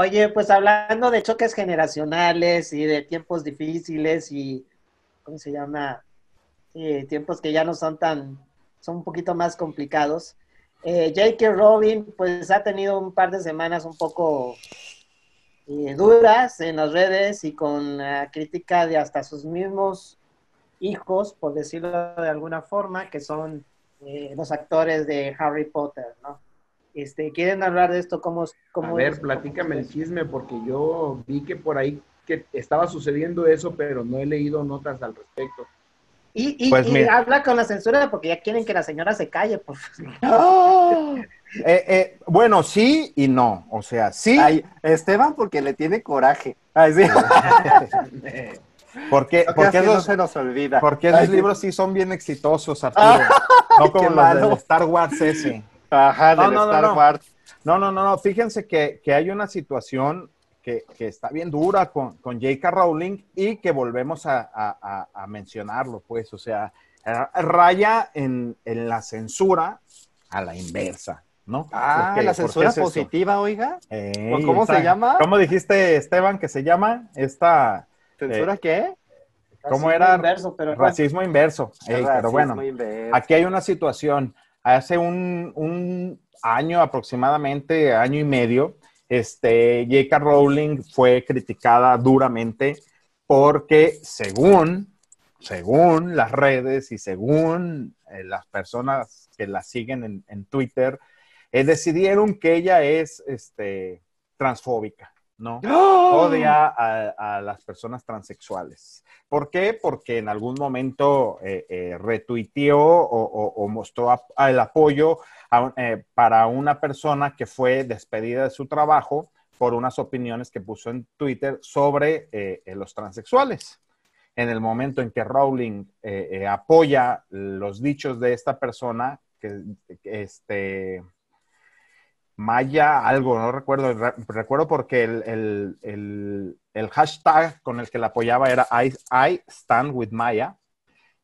Oye, pues hablando de choques generacionales y de tiempos difíciles y, ¿cómo se llama? tiempos que ya no son tan, son un poquito más complicados. Eh, J.K. Robin, pues ha tenido un par de semanas un poco eh, duras en las redes y con la crítica de hasta sus mismos hijos, por decirlo de alguna forma, que son eh, los actores de Harry Potter, ¿no? Este, ¿Quieren hablar de esto? ¿Cómo, a ver, platícame el chisme, porque yo vi que por ahí que estaba sucediendo eso, pero no he leído notas al respecto. Y, pues habla con la censura porque ya quieren que la señora se calle. Por No. ¡Ah! Eh, eh, bueno, sí y no. O sea, sí. Esteban porque le tiene coraje. porque, porque no se nos olvida. Porque libros sí son bien exitosos, Arturo. Ah. no como los de Star Wars ese no, no, no, No, no, Fíjense que, hay una situación que, está bien dura con, con J.K. Rowling y que volvemos a, mencionarlo, pues, o sea, raya en, la censura a la inversa, ¿no? Ah, la censura positiva, oiga. ¿Cómo se llama? ¿Cómo dijiste, Esteban, que se llama esta... ¿Censura eh, qué? ¿Cómo era? racismo inverso. pero bueno, aquí hay una situación hace un, año aproximadamente, año y medio, este, J.K. Rowling fue criticada duramente porque según, según las redes y según eh, las personas que la siguen en, Twitter, eh, decidieron que ella es este, transfóbica. No, ¡Oh! odia a, las personas transexuales. ¿Por qué? Porque en algún momento eh, eh, retuiteó o, mostró el apoyo eh, para una persona que fue despedida de su trabajo por unas opiniones que puso en Twitter sobre los transexuales. En el momento en que Rowling apoya los dichos de esta persona, que este, Maya algo, no recuerdo, recuerdo porque el, hashtag con el que la apoyaba era I, Stand With Maya.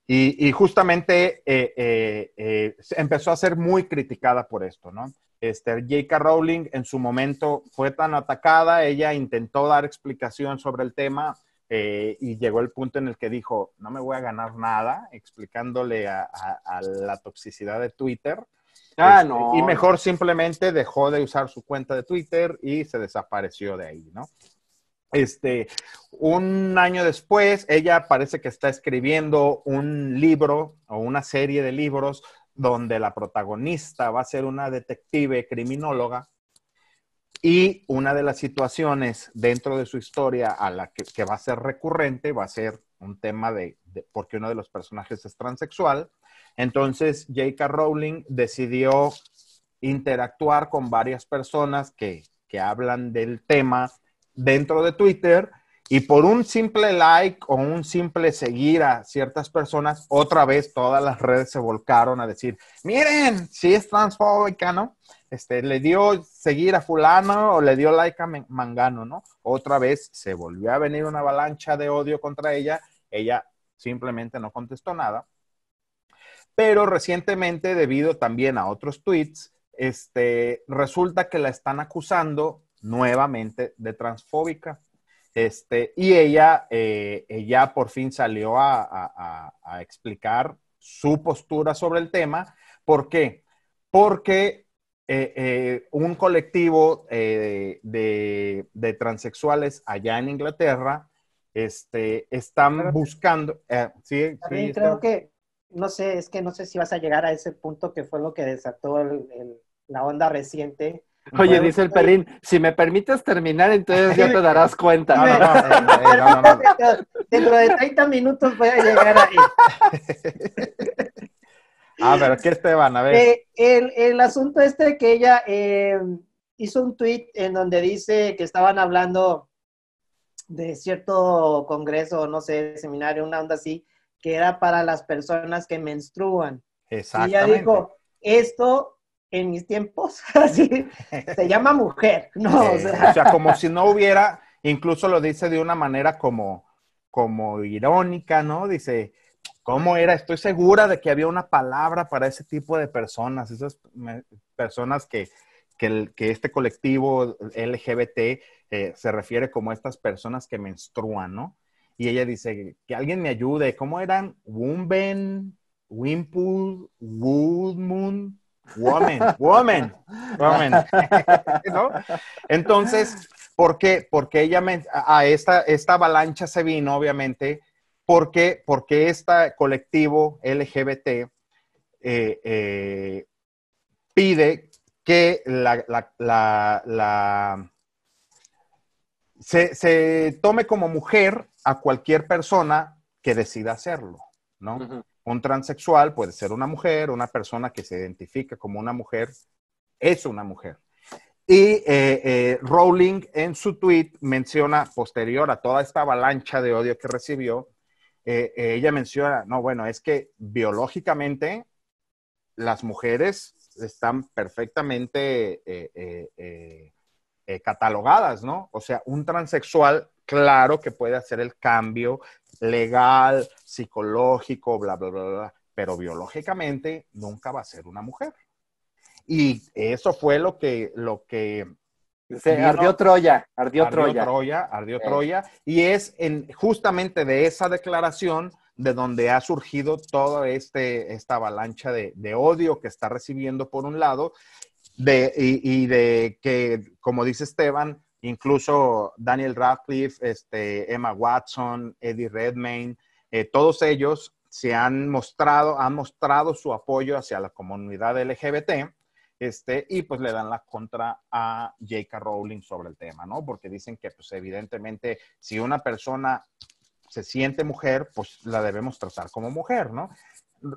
Y, justamente eh, eh, eh, empezó a ser muy criticada por esto, ¿no? Este, J.K. Rowling en su momento fue tan atacada, ella intentó dar explicación sobre el tema y llegó el punto en el que dijo, no me voy a ganar nada explicándole a la toxicidad de Twitter Ah, este, no. Y mejor simplemente dejó de usar su cuenta de Twitter y se desapareció de ahí, ¿no? Este, un año después, ella parece que está escribiendo un libro o una serie de libros donde la protagonista va a ser una detective criminóloga y una de las situaciones dentro de su historia a la que, va a ser recurrente va a ser un tema de, de porque uno de los personajes es transexual entonces, J.K. Rowling decidió interactuar con varias personas que, hablan del tema dentro de Twitter y por un simple like o un simple seguir a ciertas personas, otra vez todas las redes se volcaron a decir, miren, si es transfóbica, ¿no? Este, le dio seguir a fulano o le dio like a Mangano, ¿no? Otra vez se volvió a venir una avalancha de odio contra ella, ella simplemente no contestó nada pero recientemente, debido también a otros tweets, este, resulta que la están acusando nuevamente de transfóbica. Este, y ella, eh, ella por fin salió a, explicar su postura sobre el tema. ¿Por qué? Porque eh, eh, un colectivo de, transexuales allá en Inglaterra este, están buscando. sí, creo que no sé, es que no sé si vas a llegar a ese punto que fue lo que desató la onda reciente. Oye, dice el pues, Pelín, si me permites terminar, entonces ya te darás cuenta. Dentro de 30 minutos voy a llegar ahí. Ah, pero ¿qué Esteban? A ver. Eh, el, asunto este que ella eh, hizo un tweet en donde dice que estaban hablando de cierto congreso, no sé, seminario, una onda así, que era para las personas que menstruan. Exactamente. Y ella dijo, esto en mis tiempos, así, se llama mujer, ¿no? Eh, o, sea. como si no hubiera, incluso lo dice de una manera como, como irónica, ¿no? Dice, ¿cómo era? Estoy segura de que había una palabra para ese tipo de personas, esas personas que, que, este colectivo LGBT eh, se refiere como estas personas que menstruan, ¿no? y ella dice que alguien me ayude. ¿Cómo eran? Wumben, Wimpul, Woodmoon, Woman, Woman, Woman. Entonces, ¿por qué? Porque ella me, a esta, esta avalancha se vino, obviamente, porque, porque este colectivo LGBT eh, eh, pide que la se, tome como mujer a cualquier persona que decida hacerlo, ¿no? Un transexual puede ser una mujer, una persona que se identifica como una mujer es una mujer. Y eh, eh, Rowling en su tweet menciona, posterior a toda esta avalancha de odio que recibió, eh, ella menciona, no, bueno, es que biológicamente las mujeres están perfectamente eh, catalogadas, ¿no? O sea, un transexual, claro que puede hacer el cambio legal, psicológico, bla, bla, bla, bla, pero biológicamente nunca va a ser una mujer. Y eso fue lo que, lo que se, ardió Troya, ardió, Troya. Ardió Troya, Y es en, justamente de esa declaración de donde ha surgido toda este, esta avalancha de, odio que está recibiendo por un lado de, y, de que, como dice Esteban, incluso Daniel Radcliffe, este, Emma Watson, Eddie Redmayne, eh, todos ellos se han mostrado, han mostrado su apoyo hacia la comunidad LGBT, este, y pues le dan la contra a J.K. Rowling sobre el tema, ¿no? Porque dicen que, pues evidentemente, si una persona se siente mujer, pues la debemos tratar como mujer, ¿no?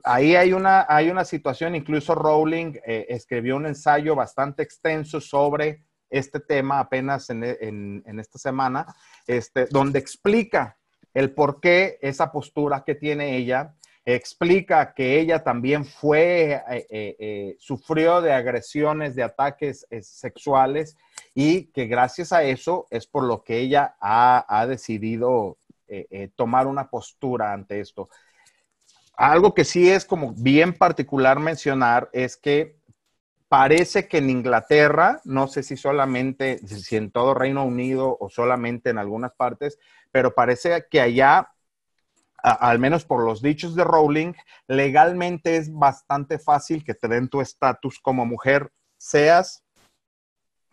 ahí hay una, hay una situación, incluso Rowling eh, escribió un ensayo bastante extenso sobre este tema apenas en, esta semana, este, donde explica el por qué esa postura que tiene ella, explica que ella también fue, eh, eh, sufrió de agresiones, de ataques sexuales y que gracias a eso es por lo que ella ha decidido tomar una postura ante esto. Algo que sí es como bien particular mencionar es que parece que en Inglaterra, no sé si solamente, si en todo Reino Unido o solamente en algunas partes, pero parece que allá al menos por los dichos de Rowling, legalmente es bastante fácil que te den tu estatus como mujer, seas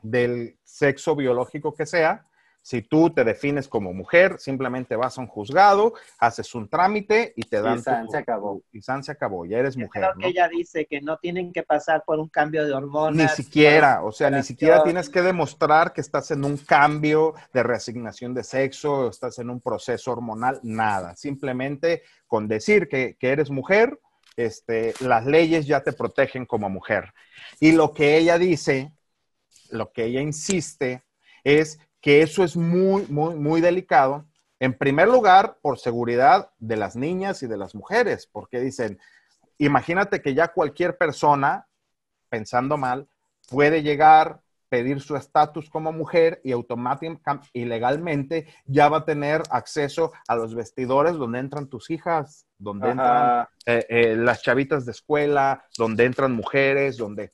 del sexo biológico que sea, si tú te defines como mujer, simplemente vas a un juzgado, haces un trámite y te dan. Y se acabó. Y San se acabó, ya eres mujer. que ella dice que no tienen que pasar por un cambio de hormonas. Ni siquiera, o sea, ni siquiera tienes que demostrar que estás en un cambio de reasignación de sexo, estás en un proceso hormonal, nada. Simplemente con decir que, eres mujer, este, las leyes ya te protegen como mujer. Y lo que ella dice, lo que ella insiste, es que eso es muy, muy, muy delicado. En primer lugar, por seguridad de las niñas y de las mujeres, porque dicen, imagínate que ya cualquier persona, pensando mal, puede llegar, pedir su estatus como mujer y automáticamente, ilegalmente, ya va a tener acceso a los vestidores donde entran tus hijas, donde entran eh, eh, las chavitas de escuela, donde entran mujeres, donde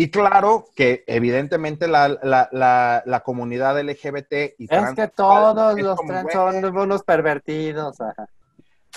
y claro que evidentemente la, comunidad LGBT y Es que todos los trans son unos pervertidos.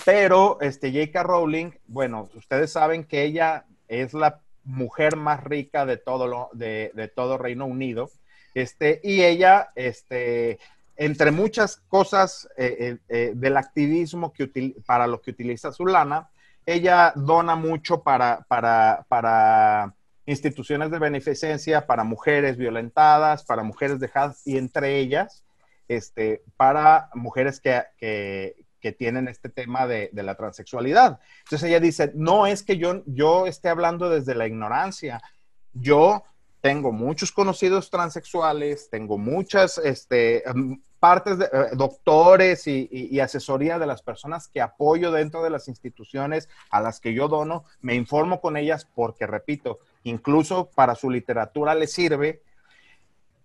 Pero este, J.K. Rowling, bueno, ustedes saben que ella es la mujer más rica de todo, lo, de, todo Reino Unido. Este, y ella, este, entre muchas cosas eh, eh, eh, del activismo que para lo que utiliza su lana, ella dona mucho para, para instituciones de beneficencia para mujeres violentadas, para mujeres dejadas y entre ellas, este, para mujeres que, que, que tienen este tema de, de, la transexualidad. Entonces ella dice, no es que yo, yo esté hablando desde la ignorancia, yo tengo muchos conocidos transexuales, tengo muchas este, partes, de, eh, doctores y, y, asesoría de las personas que apoyo dentro de las instituciones a las que yo dono, me informo con ellas porque, repito, incluso para su literatura le sirve,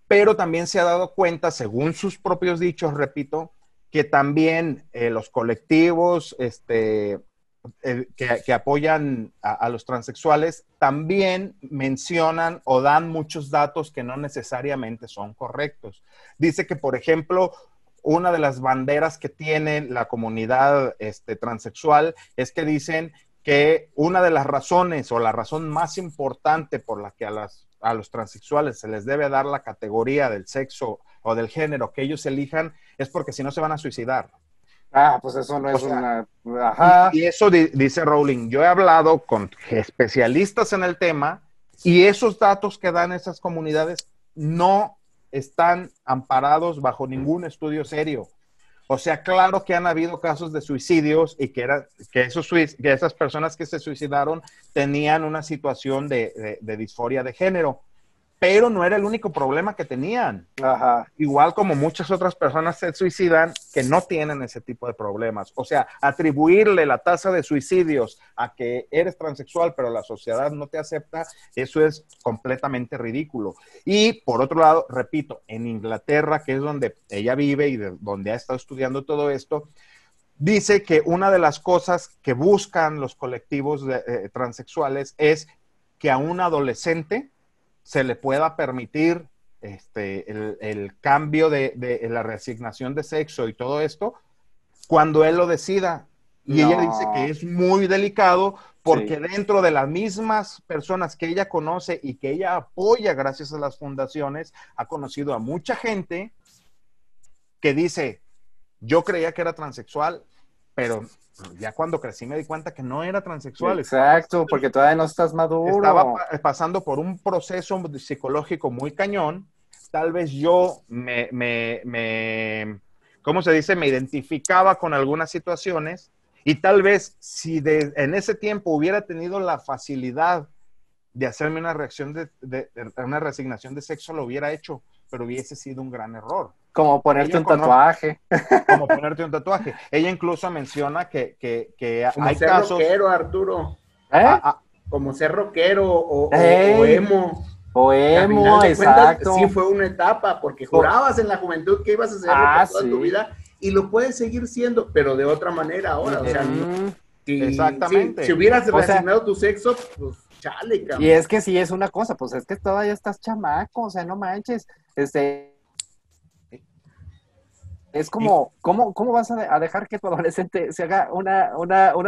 pero también se ha dado cuenta, según sus propios dichos, repito, que también eh, los colectivos este, eh, que, apoyan a, los transexuales también mencionan o dan muchos datos que no necesariamente son correctos. Dice que, por ejemplo, una de las banderas que tiene la comunidad este, transexual es que dicen que una de las razones o la razón más importante por la que a, las, a los transexuales se les debe dar la categoría del sexo o del género que ellos elijan es porque si no se van a suicidar. Ah, pues eso no es una... Y eso dice Rowling. Yo he hablado con especialistas en el tema y esos datos que dan esas comunidades no están amparados bajo ningún estudio serio. O sea, claro que han habido casos de suicidios y que, que, esos, que esas personas que se suicidaron tenían una situación de disforia de género pero no era el único problema que tenían. Igual como muchas otras personas se suicidan que no tienen ese tipo de problemas. O sea, atribuirle la tasa de suicidios a que eres transexual, pero la sociedad no te acepta, eso es completamente ridículo. Y por otro lado, repito, en Inglaterra, que es donde ella vive y donde ha estado estudiando todo esto, dice que una de las cosas que buscan los colectivos eh, transexuales es que a un adolescente se le pueda permitir este, el, cambio de, la reasignación de sexo y todo esto cuando él lo decida. Y ella dice que es muy delicado porque dentro de las mismas personas que ella conoce y que ella apoya gracias a las fundaciones, ha conocido a mucha gente que dice, yo creía que era transexual, pero ya cuando crecí me di cuenta que no era transexual. Exacto, porque todavía no estás maduro. Estaba pasando por un proceso psicológico muy cañón. Tal vez yo me, me, ¿cómo se dice? Me identificaba con algunas situaciones y tal vez si en ese tiempo hubiera tenido la facilidad de hacerme una reacción de, una resignación de sexo lo hubiera hecho, pero hubiese sido un gran error. Como ponerte un tatuaje. Como ponerte un tatuaje. Ella incluso menciona que, que, que como ser Rockero, Arturo. ¿Eh? Ah, ah. como ser rockero o, emo. O emo, exacto. sí fue una etapa, porque jurabas en la juventud que ibas a ser ah, toda tu vida y lo puedes seguir siendo, pero de otra manera ahora. O sea, Exactamente. Si, hubieras resignado tu sexo, pues y es que sí es una cosa, pues es que todavía estás chamaco, o sea, no manches. Este. Es como, ¿cómo, cómo vas a, dejar que tu adolescente se haga una,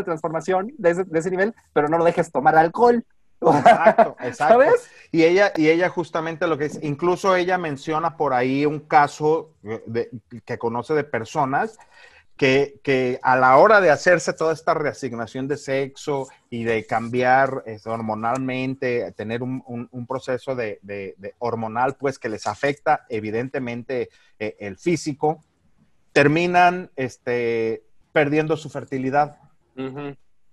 transformación de ese, nivel, pero no lo dejes tomar alcohol? Exacto, exacto. ¿Sabes? Y ella, y ella justamente lo que es, incluso ella menciona por ahí un caso eh, que conoce de personas que, a la hora de hacerse toda esta reasignación de sexo y de cambiar eh, hormonalmente, tener un, proceso de, hormonal, pues que les afecta evidentemente eh, el físico, terminan este, perdiendo su fertilidad.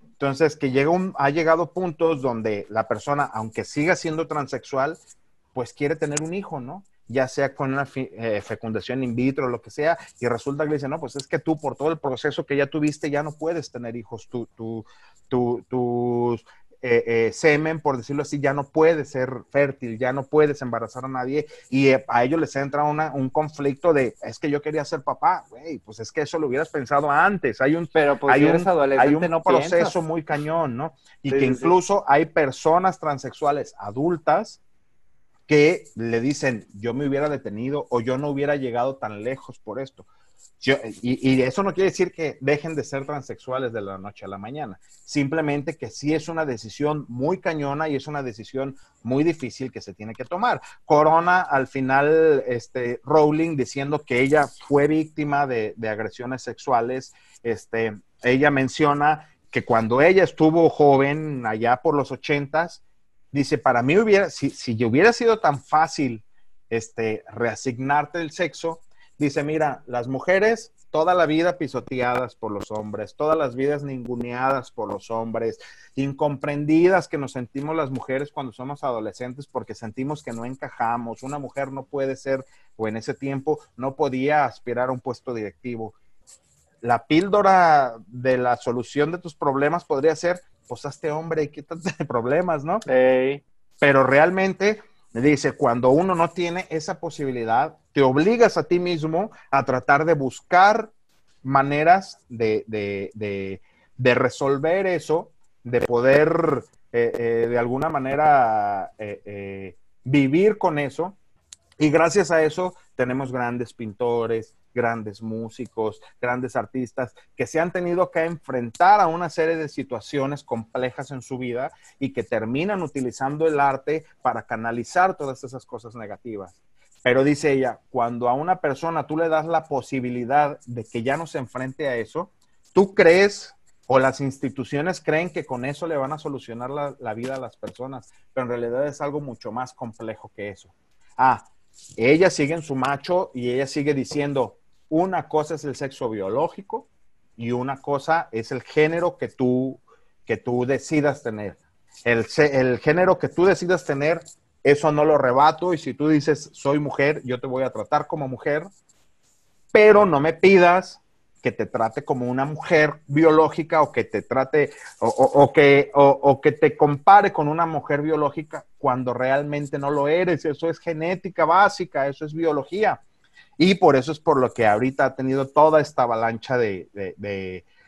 Entonces, que llega un, ha llegado puntos donde la persona, aunque siga siendo transexual, pues quiere tener un hijo, ¿no? ya sea con una eh, fecundación in vitro o lo que sea, y resulta que le dicen, no, pues es que tú por todo el proceso que ya tuviste ya no puedes tener hijos, tu, tu, tu, eh, eh, semen, por decirlo así, ya no puede ser fértil, ya no puedes embarazar a nadie y a ellos les entra una, un conflicto de, es que yo quería ser papá, güey, pues es que eso lo hubieras pensado antes, hay un, Pero pues, hay, un un, proceso muy cañón, ¿no? Y que incluso hay personas transexuales adultas que le dicen, yo me hubiera detenido o yo no hubiera llegado tan lejos por esto. y, eso no quiere decir que dejen de ser transexuales de la noche a la mañana, simplemente que sí es una decisión muy cañona y es una decisión muy difícil que se tiene que tomar. Corona al final, este, Rowling diciendo que ella fue víctima de, agresiones sexuales, este, ella menciona que cuando ella estuvo joven, allá por los ochentas, Dice, para mí hubiera, si, yo hubiera sido tan fácil este, reasignarte el sexo, dice, mira, las mujeres toda la vida pisoteadas por los hombres, todas las vidas ninguneadas por los hombres, incomprendidas que nos sentimos las mujeres cuando somos adolescentes porque sentimos que no encajamos, una mujer no puede ser, o en ese tiempo no podía aspirar a un puesto directivo. La píldora de la solución de tus problemas podría ser pues este hombre y quítate de problemas, ¿no? Pero realmente, dice, cuando uno no tiene esa posibilidad, te obligas a ti mismo a tratar de buscar maneras de, resolver eso, de poder eh, eh, de alguna manera eh, vivir con eso. Y gracias a eso tenemos grandes pintores, grandes músicos, grandes artistas, que se han tenido que enfrentar a una serie de situaciones complejas en su vida y que terminan utilizando el arte para canalizar todas esas cosas negativas. Pero dice ella, cuando a una persona tú le das la posibilidad de que ya no se enfrente a eso, tú crees o las instituciones creen que con eso le van a solucionar la, vida a las personas, pero en realidad es algo mucho más complejo que eso. Ah, ella sigue en su macho y ella sigue diciendo, una cosa es el sexo biológico y una cosa es el género que tú, que tú decidas tener. El, género que tú decidas tener, eso no lo rebato y si tú dices soy mujer, yo te voy a tratar como mujer, pero no me pidas que te trate como una mujer biológica o que te trate o, que, o, que te compare con una mujer biológica cuando realmente no lo eres. Eso es genética básica, eso es biología. Y por eso es por lo que ahorita ha tenido toda esta avalancha de,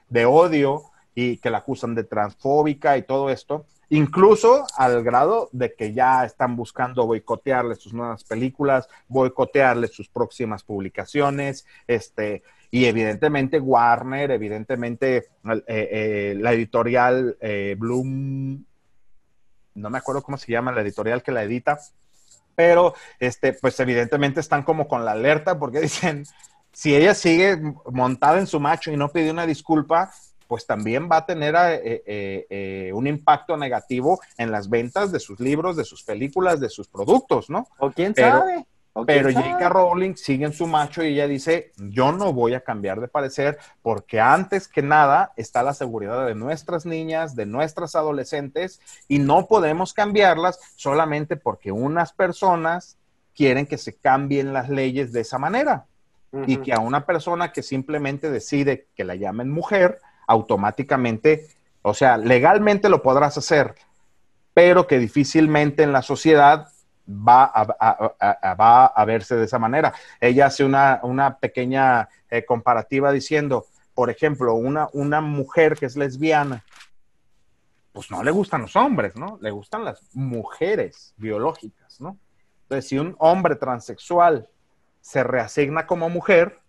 de, odio y que la acusan de transfóbica y todo esto, incluso al grado de que ya están buscando boicotearle sus nuevas películas, boicotearle sus próximas publicaciones, este, y evidentemente Warner, evidentemente eh, eh, la editorial eh, Bloom, no me acuerdo cómo se llama la editorial que la edita, pero este, pues evidentemente están como con la alerta porque dicen, si ella sigue montada en su macho y no pide una disculpa, pues también va a tener eh, eh, eh, un impacto negativo en las ventas de sus libros, de sus películas, de sus productos, ¿no? O quién sabe. Pero J.K. Rowling sigue en su macho y ella dice, yo no voy a cambiar de parecer porque antes que nada está la seguridad de nuestras niñas, de nuestras adolescentes y no podemos cambiarlas solamente porque unas personas quieren que se cambien las leyes de esa manera. Y que a una persona que simplemente decide que la llamen mujer, automáticamente, o sea, legalmente lo podrás hacer, pero que difícilmente en la sociedad va a, a verse de esa manera. Ella hace una, pequeña eh, comparativa diciendo, por ejemplo, una, una mujer que es lesbiana, pues no le gustan los hombres, ¿no? Le gustan las mujeres biológicas, ¿no? Entonces, si un hombre transexual se reasigna como mujer,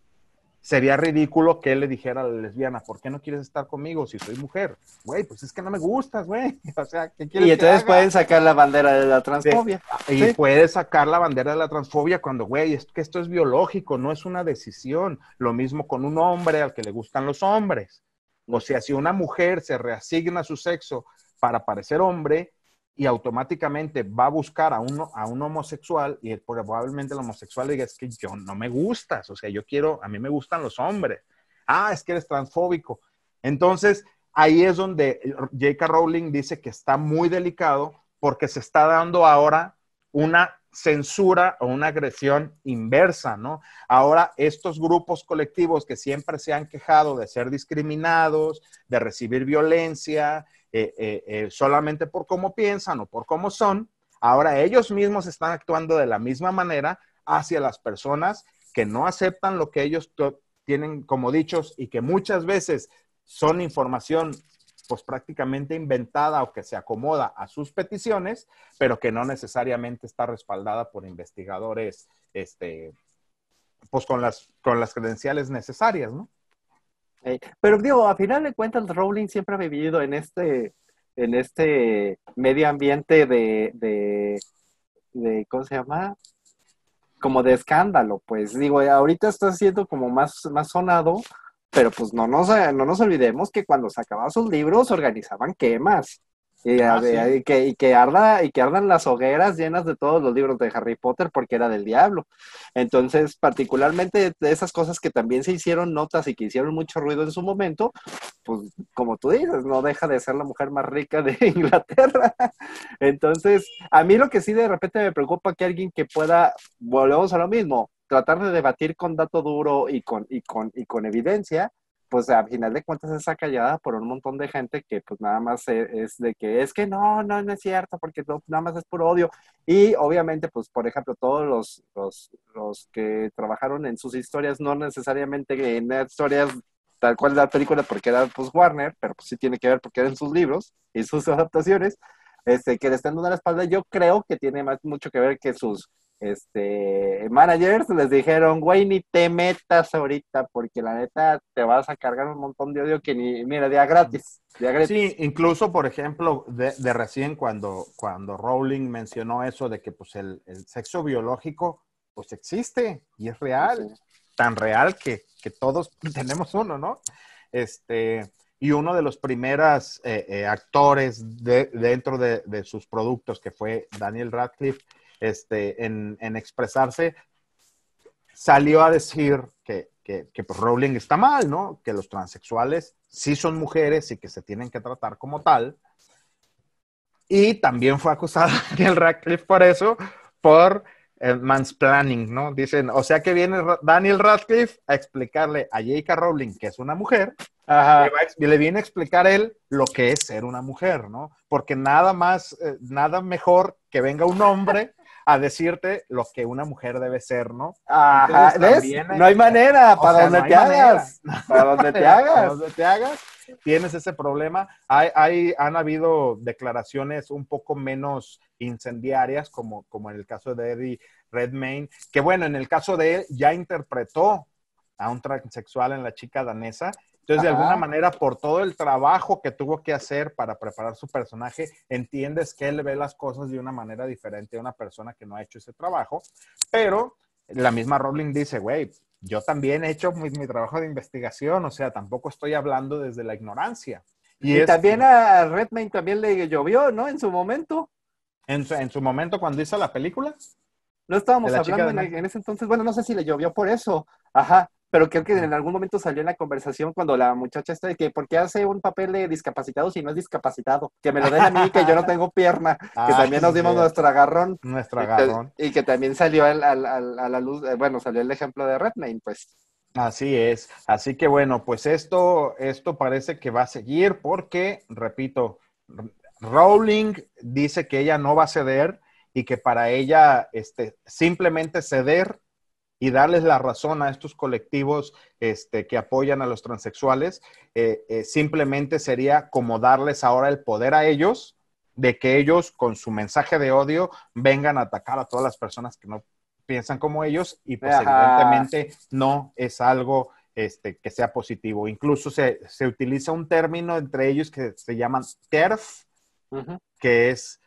sería ridículo que él le dijera a la lesbiana, ¿por qué no quieres estar conmigo si soy mujer? Güey, pues es que no me gustas, güey. O sea, ¿qué quieres Y entonces pueden sacar la bandera de la transfobia. Ah, y puedes sacar la bandera de la transfobia cuando, güey, es que esto es biológico, no es una decisión. Lo mismo con un hombre al que le gustan los hombres. O sea, si una mujer se reasigna su sexo para parecer hombre, y automáticamente va a buscar a un, a un homosexual y probablemente el homosexual diga, es que yo no me gustas, o sea, yo quiero, a mí me gustan los hombres. Ah, es que eres transfóbico. Entonces, ahí es donde J.K. Rowling dice que está muy delicado porque se está dando ahora una censura o una agresión inversa, ¿no? Ahora estos grupos colectivos que siempre se han quejado de ser discriminados, de recibir violencia, eh, eh, eh, solamente por cómo piensan o por cómo son, ahora ellos mismos están actuando de la misma manera hacia las personas que no aceptan lo que ellos tienen como dichos y que muchas veces son información pues prácticamente inventada o que se acomoda a sus peticiones, pero que no necesariamente está respaldada por investigadores, este, pues con las, con las credenciales necesarias, ¿no? pero digo, a final de cuentas, Rowling siempre ha vivido en este, en este medio ambiente de, ¿cómo se llama? Como de escándalo, pues digo, ahorita está siendo como más, más sonado, pero pues no nos, no nos olvidemos que cuando sacaba sus libros organizaban quemas. Ah, y, que, y, ardan las hogueras llenas de todos los libros de Harry Potter porque era del diablo. Entonces, particularmente de esas cosas que también se hicieron notas y que hicieron mucho ruido en su momento, pues como tú dices, no deja de ser la mujer más rica de Inglaterra. Entonces, a mí lo que sí de repente me preocupa que alguien que pueda, volvemos a lo mismo, tratar de debatir con dato duro y y con, y con evidencia, pues al final de cuentas es callada por un montón de gente que pues nada más e, es, de que es que no, no, no es cierto, porque nada más es puro odio. Y obviamente, pues por ejemplo, todos los, los, los que trabajaron en sus historias, no necesariamente en historias tal cual la película porque era pues Warner, pero pues sí tiene que ver porque eran sus libros y sus adaptaciones, este, que le están dando la espalda, yo creo que tiene más, mucho que ver que sus este, managers les dijeron, güey, ni te metas ahorita porque la neta te vas a cargar un montón de odio que ni, mira, día gratis, Sí, incluso, por ejemplo, de, recién cuando, cuando Rowling mencionó eso de que pues el, sexo biológico pues existe y es real, tan real que, todos tenemos uno, ¿no? Este, y uno de los primeros eh, eh, actores dentro de, de sus productos, que fue Daniel Radcliffe, este, en, en expresarse, salió a decir que, que, que pues, Rowling está mal, ¿no? Que los transexuales sí son mujeres y que se tienen que tratar como tal. Y también fue acusado Daniel Radcliffe por eso, por mansplaining, ¿no? Dicen, o sea que viene Daniel Radcliffe a explicarle a J.K. Rowling que es una mujer, Y, le viene a explicar él lo que es ser una mujer, ¿no? Porque nada más, eh, nada mejor que venga un hombre a decirte lo que una mujer debe ser, ¿no? Ajá, ¿ves? No hay manera, para donde te hagas, para donde te hagas, te hagas, tienes ese problema. Hay, han habido declaraciones un poco menos incendiarias, como, como en el caso de Eddie Redmayne, que bueno, en el caso de él ya interpretó a un transexual en la chica danesa entonces, de alguna manera, por todo el trabajo que tuvo que hacer para preparar su personaje, entiendes que él ve las cosas de una manera diferente a una persona que no ha hecho ese trabajo, pero la misma Rowling dice, güey, yo también he hecho mi, trabajo de investigación, o sea, tampoco estoy hablando desde la ignorancia. Y, también a Redmayne también le llovió, ¿no? En su momento. En su, momento cuando hizo la película. No estábamos hablando e, en, ese entonces, bueno, no sé si le llovió por eso, ajá, pero creo que en algún momento salió en la conversación cuando la muchacha está de que, ¿por qué hace un papel de discapacitado si no es discapacitado? Que me lo den a mí, que yo no tengo pierna, que ah, también nos dimos nuestro agarrón. Nuestro agarrón. Y que, también salió a la luz, eh, bueno, salió el ejemplo de Redmayne, pues. Así es. Así que bueno, pues esto, esto parece que va a seguir porque, repito, Rowling dice que ella no va a ceder y que para ella este, simplemente ceder y darles la razón a estos colectivos este, que apoyan a los transexuales, eh, eh, simplemente sería como darles ahora el poder a ellos de que ellos con su mensaje de odio vengan a atacar a todas las personas que no piensan como ellos y pues evidentemente no es algo este, que sea positivo. Incluso se, utiliza un término entre ellos que se llaman TERF, que es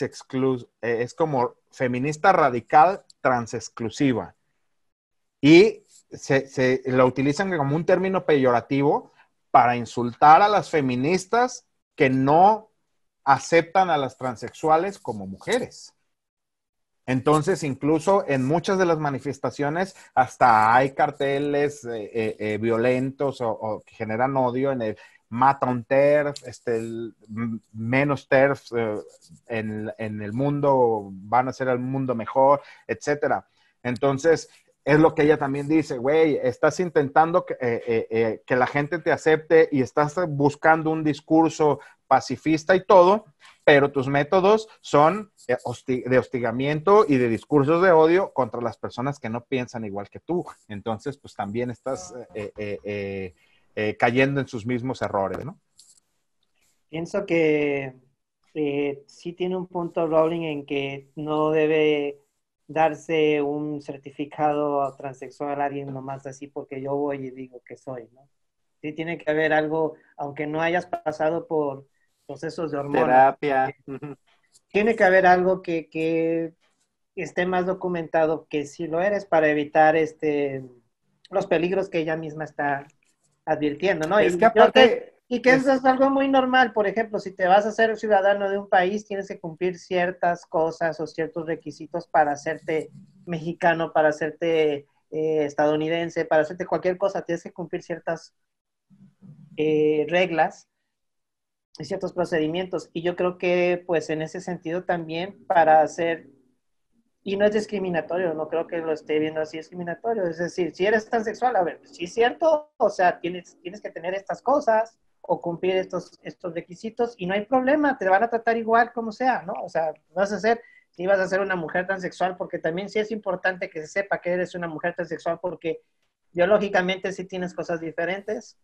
eh, es como feminista radical transexclusiva y se, lo utilizan como un término peyorativo para insultar a las feministas que no aceptan a las transexuales como mujeres. Entonces, incluso en muchas de las manifestaciones, hasta hay carteles eh, eh, eh, violentos o, que generan odio en el mata un TERF, este, menos TERF en, en, el mundo, van a ser el mundo mejor, etcétera. Entonces, es lo que ella también dice, güey, estás intentando eh, eh, eh, que, la gente te acepte y estás buscando un discurso pacifista y todo, pero tus métodos son de hostigamiento y de discursos de odio contra las personas que no piensan igual que tú. Entonces, pues también estás cayendo en sus mismos errores, ¿no? Pienso que sí tiene un punto Rowling en que no debe darse un certificado transexual a alguien nomás así porque yo voy y digo que soy, ¿no? Sí tiene que haber algo, aunque no hayas pasado por procesos de hormonas. Tiene que haber algo que, esté más documentado que si lo eres para evitar este los peligros que ella misma está advirtiendo, ¿no? Es que aparte... Y que eso es algo muy normal. Por ejemplo, si te vas a ser ciudadano de un país, tienes que cumplir ciertas cosas o ciertos requisitos para hacerte mexicano, para hacerte eh, estadounidense, para hacerte cualquier cosa. Tienes que cumplir ciertas eh, reglas y ciertos procedimientos. Y yo creo que, pues, en ese sentido también para hacer... Y no es discriminatorio, no creo que lo esté viendo así discriminatorio. Es decir, si eres transexual, a ver, si pues, es cierto, o sea, tienes, tienes que tener estas cosas, o cumplir estos, estos requisitos y no hay problema, te van a tratar igual como sea, ¿no? O sea, vas a ser, si vas a ser una mujer transexual, porque también sí es importante que se sepa que eres una mujer transexual porque biológicamente sí tienes cosas diferentes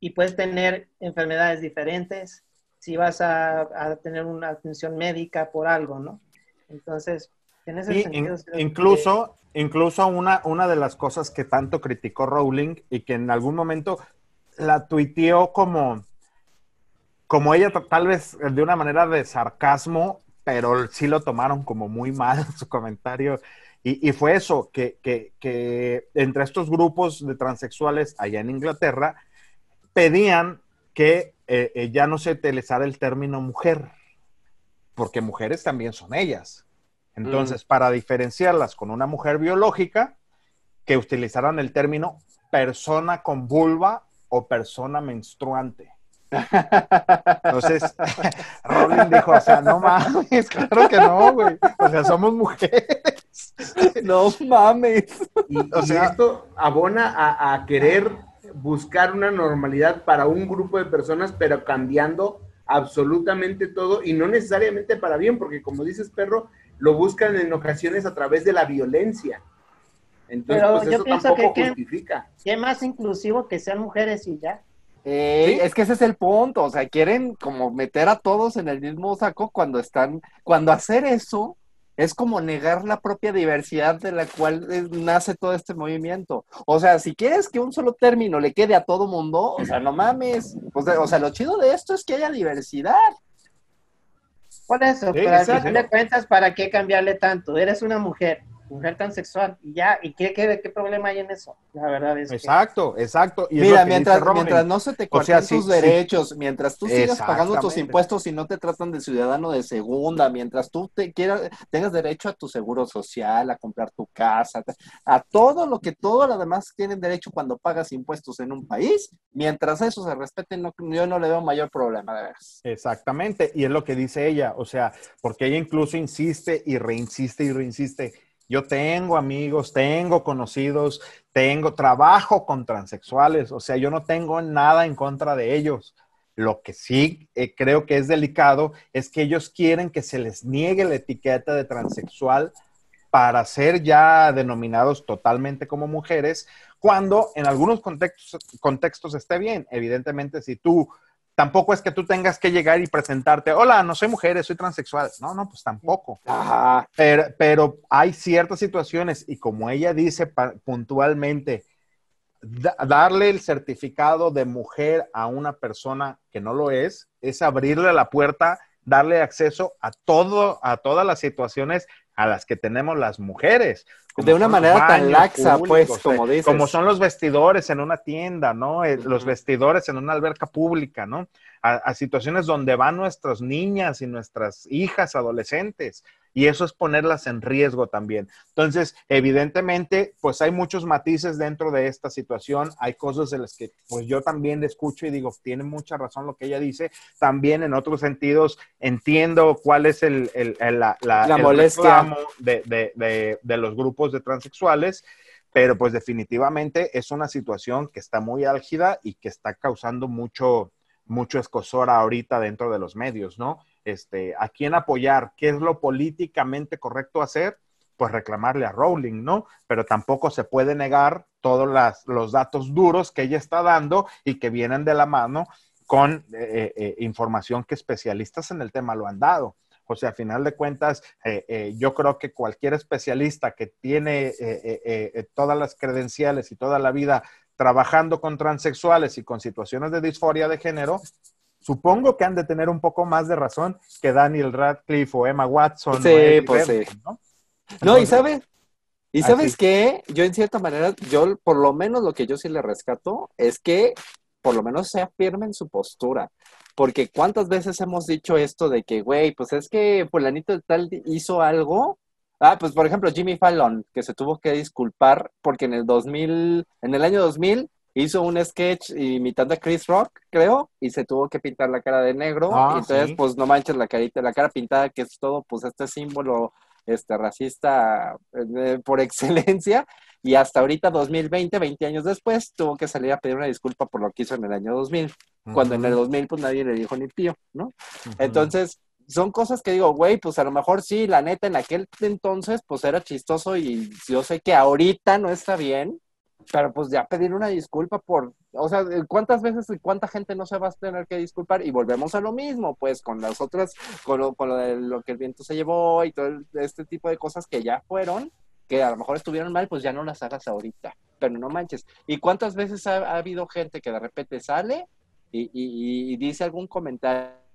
y puedes tener enfermedades diferentes si vas a, tener una atención médica por algo, ¿no? Entonces, en ese sentido... incluso, incluso una, una de las cosas que tanto criticó Rowling y que en algún momento la tuiteó como, como ella tal vez eh, de una manera de sarcasmo, pero sí lo tomaron como muy mal su comentario. Y, fue eso, que, entre estos grupos de transexuales allá en Inglaterra pedían que eh, eh, ya no se utilizara el término mujer, porque mujeres también son ellas. Entonces, mm. para diferenciarlas con una mujer biológica, que utilizaran el término persona con vulva o persona menstruante. Entonces, Roland dijo, o sea, no mames, claro que no, güey. O sea, somos mujeres. No mames. Y, esto abona a, querer buscar una normalidad para un grupo de personas, pero cambiando absolutamente todo y no necesariamente para bien, porque como dices, perro, lo buscan en ocasiones a través de la violencia. Entonces, Pero pues, yo pienso que, justifica. más inclusivo que sean mujeres y ya. Es que ese es el punto, o sea, quieren como meter a todos en el mismo saco cuando están, cuando hacer eso es como negar la propia diversidad de la cual eh, nace todo este movimiento. O sea, si quieres que un solo término le quede a todo mundo, o sea, no mames. O sea, lo chido de esto es que haya diversidad. Por eso, pero al de cuentas, ¿para qué cambiarle tanto? Eres una mujer, mujer tan sexual y ya, ¿y qué, qué problema hay en eso? La verdad es Exacto, que... exacto. Y Mira, mientras, mientras no se te corten sus derechos, mientras tú sigas pagando tus impuestos y no te tratan de ciudadano de segunda, mientras tú te quieras, tengas derecho a tu seguro social, a comprar tu casa, a todo lo que todos los demás tienen derecho cuando pagas impuestos en un país, mientras eso se respete, yo no le veo mayor problema, de Exactamente, y es lo que dice ella, o sea, porque ella incluso insiste y reinsiste y reinsiste yo tengo amigos, tengo conocidos, tengo trabajo con transexuales, o sea, yo no tengo nada en contra de ellos. Lo que sí eh, creo que es delicado es que ellos quieren que se les niegue la etiqueta de transexual para ser ya denominados totalmente como mujeres, cuando en algunos contextos, contextos esté bien. Evidentemente, si tú tampoco es que tú tengas que llegar y presentarte, hola, no soy mujer, soy transexual. No, no, pues tampoco. Pero, pero, hay ciertas situaciones y como ella dice puntualmente, darle el certificado de mujer a una persona que no lo es, es abrirle la puerta, darle acceso a, todo, a todas las situaciones a las que tenemos las mujeres. De una manera tan laxa, pues, eh, como Como son los vestidores en una tienda, ¿no? Eh, los vestidores en una alberca pública, ¿no? a, situaciones donde van nuestras niñas y nuestras hijas adolescentes y eso es ponerlas en riesgo también. Entonces, evidentemente, pues hay muchos matices dentro de esta situación, hay cosas de las que pues yo también le escucho y digo, tiene mucha razón lo que ella dice, también en otros sentidos entiendo cuál es el, el, la, molestia de, los grupos de transexuales pero pues definitivamente es una situación que está muy álgida y que está causando mucho, mucho escosor ahorita dentro de los medios, ¿no? Este, a quién apoyar, qué es lo políticamente correcto hacer, pues reclamarle a Rowling, ¿no? Pero tampoco se puede negar todos los datos duros que ella está dando y que vienen de la mano con eh, eh, eh, información que especialistas en el tema lo han dado. O sea, a final de cuentas, yo creo que cualquier especialista que tiene todas las credenciales y toda la vida trabajando con transexuales y con situaciones de disforia de género, Supongo que han de tener un poco más de razón que Daniel Radcliffe o Emma Watson. Sí, pues sí. ¿no? y ah, sabes, y sabes que yo en cierta manera, yo por lo menos lo que yo sí le rescato es que por lo menos sea firme en su postura. Porque cuántas veces hemos dicho esto de que, güey, pues es que fulanito tal hizo algo. Ah, pues por ejemplo Jimmy Fallon, que se tuvo que disculpar porque en el 2000, en el año 2000, hizo un sketch imitando a Chris Rock, creo, y se tuvo que pintar la cara de negro. Ah, entonces, pues no manches la carita, la cara pintada, que es todo, pues este símbolo este, racista eh, eh, por excelencia. Y hasta ahorita, 2020, 20 años después, tuvo que salir a pedir una disculpa por lo que hizo en el año 2000, cuando en el 2000 pues nadie le dijo ni pío, ¿no? Entonces, son cosas que digo, güey, pues a lo mejor sí, la neta, en aquel entonces, pues era chistoso y yo sé que ahorita no está bien, pero pues ya pedir una disculpa por, o sea, eh, ¿cuántas veces y cuánta gente no se va a tener que disculpar? Y volvemos a lo mismo, pues, con las otras, con lo, con lo de lo que el viento se llevó y todo este tipo de cosas que ya fueron, que a lo mejor estuvieron mal, pues ya no las hagas ahorita, pero no manches. ¿Y cuántas veces ha, habido gente que de repente sale y dice algún comentario?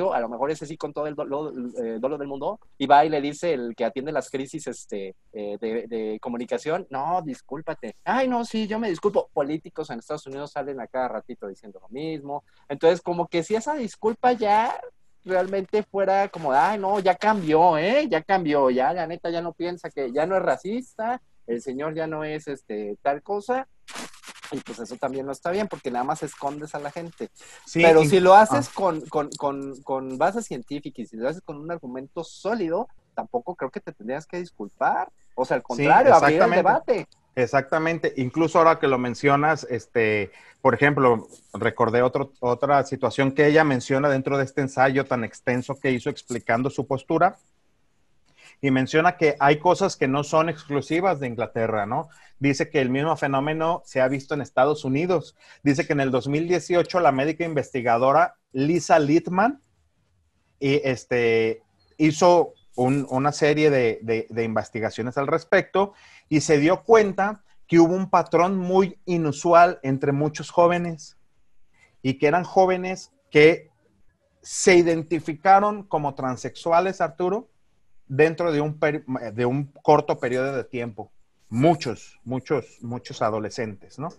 a lo mejor ese sí con todo el dolor, eh, del mundo, y va y le dice el que atiende las crisis este, eh, de, comunicación, no, discúlpate. Ay, no, sí, yo me disculpo. Políticos en Estados Unidos salen a cada ratito diciendo lo mismo. Entonces, como que si esa disculpa ya realmente fuera como, ay, no, ya cambió, ¿eh? Ya cambió, ya, la neta ya no piensa que ya no es racista, el señor ya no es este, tal cosa, y pues eso también no está bien porque nada más escondes a la gente. Pero si lo ah. haces con, con, con, con base científica y si lo haces con un argumento sólido, tampoco creo que te tendrías que disculpar. O sea, al contrario, abrir debate. Exactamente. Incluso ahora que lo mencionas, este, por ejemplo, recordé otro, otra situación que ella menciona dentro de este ensayo tan extenso que hizo explicando su postura y menciona que hay cosas que no son exclusivas de Inglaterra, ¿no? Dice que el mismo fenómeno se ha visto en Estados Unidos. Dice que en el 2018 la médica investigadora Lisa Littman este, hizo una serie de investigaciones al respecto y se dio cuenta que hubo un patrón muy inusual entre muchos jóvenes y que eran jóvenes que se identificaron como transexuales, Arturo, dentro de un, de un corto periodo de tiempo. Muchos, muchos, muchos adolescentes, ¿no?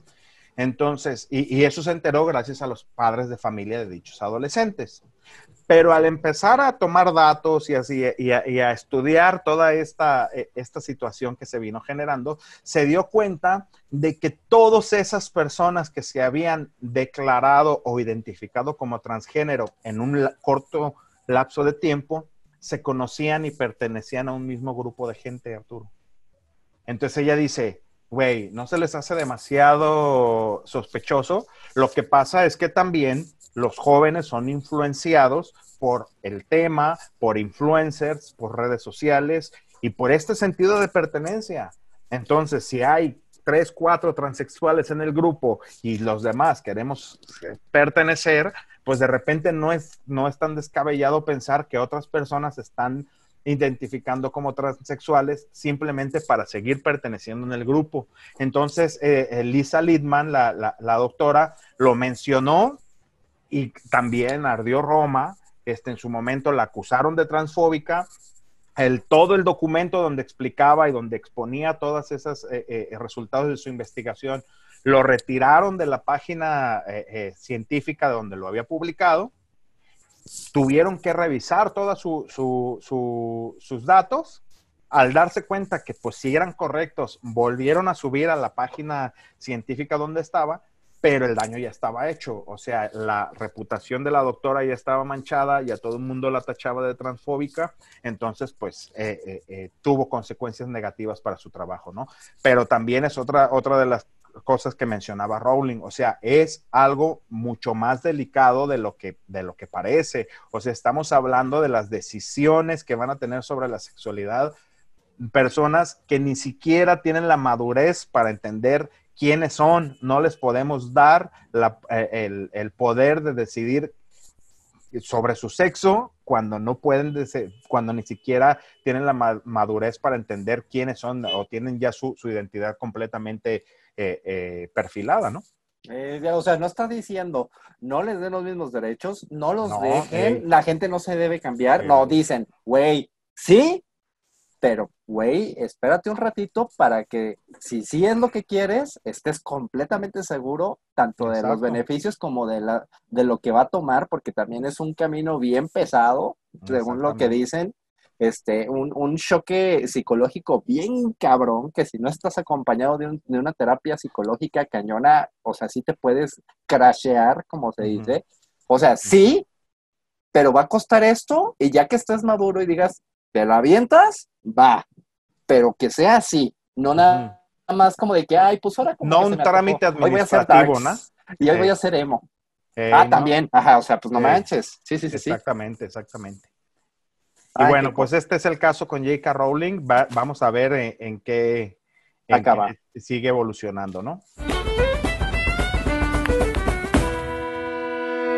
Entonces, y, eso se enteró gracias a los padres de familia de dichos adolescentes. Pero al empezar a tomar datos y, así, y, a, estudiar toda esta, e, esta situación que se vino generando, se dio cuenta de que todas esas personas que se habían declarado o identificado como transgénero en un corto lapso de tiempo, se conocían y pertenecían a un mismo grupo de gente, Arturo. Entonces ella dice, güey, no se les hace demasiado sospechoso. Lo que pasa es que también los jóvenes son influenciados por el tema, por influencers, por redes sociales y por este sentido de pertenencia. Entonces, si hay tres, cuatro transexuales en el grupo y los demás queremos eh, pertenecer, pues de repente no es, no es tan descabellado pensar que otras personas están identificando como transexuales simplemente para seguir perteneciendo en el grupo. Entonces, eh, Lisa Lidman, la, la, la doctora, lo mencionó y también ardió Roma. Este, en su momento la acusaron de transfóbica el, todo el documento donde explicaba y donde exponía todos esos eh, eh, eh, resultados de su investigación, lo retiraron de la página científica donde lo había publicado, tuvieron que revisar todos sus datos. Al darse cuenta que pues si eran correctos, volvieron a subir a la página científica donde estaba pero el daño ya estaba hecho. O sea, la reputación de la doctora ya estaba manchada, y a todo el mundo la tachaba de transfóbica, entonces pues eh, eh, eh, tuvo consecuencias negativas para su trabajo, ¿no? Pero también es otra, otra de las cosas que mencionaba Rowling, o sea, es algo mucho más delicado de lo que de lo que parece. O sea, estamos hablando de las decisiones que van a tener sobre la sexualidad personas que ni siquiera tienen la madurez para entender quiénes son, no les podemos dar eh, el, poder de decidir sobre su sexo cuando no pueden, cuando ni siquiera tienen la madurez para entender quiénes son o tienen ya su, identidad completamente eh, eh, perfilada, ¿no? o sea, no está diciendo, no les den los mismos derechos, no los dejen, la gente no se debe cambiar, no, dicen, güey, sí, pero, güey, espérate un ratito para que, si sí es lo que quieres, estés completamente seguro tanto de los beneficios como de, la, de lo que va a tomar, porque también es un camino bien pesado, según lo que dicen, este, un, un, choque psicológico bien cabrón, que si no estás acompañado de, una terapia psicológica cañona, o sea, sí te puedes crashear, como se dice. O sea, sí, pero va a costar esto, y ya que estés maduro y digas, te la avientas, va, pero que sea así, no nada más como de que, ay, pues ahora como No un trámite administrativo, ¿no? Y hoy voy a hacer emo. Eh, ah, también, ajá, o sea, pues no eh, manches. Sí, sí, sí. Exactamente, sí. exactamente. Y bueno, pues este es el caso con J.K. Rowling. vamos a ver eh, en, qué, qué sigue evolucionando, ¿no?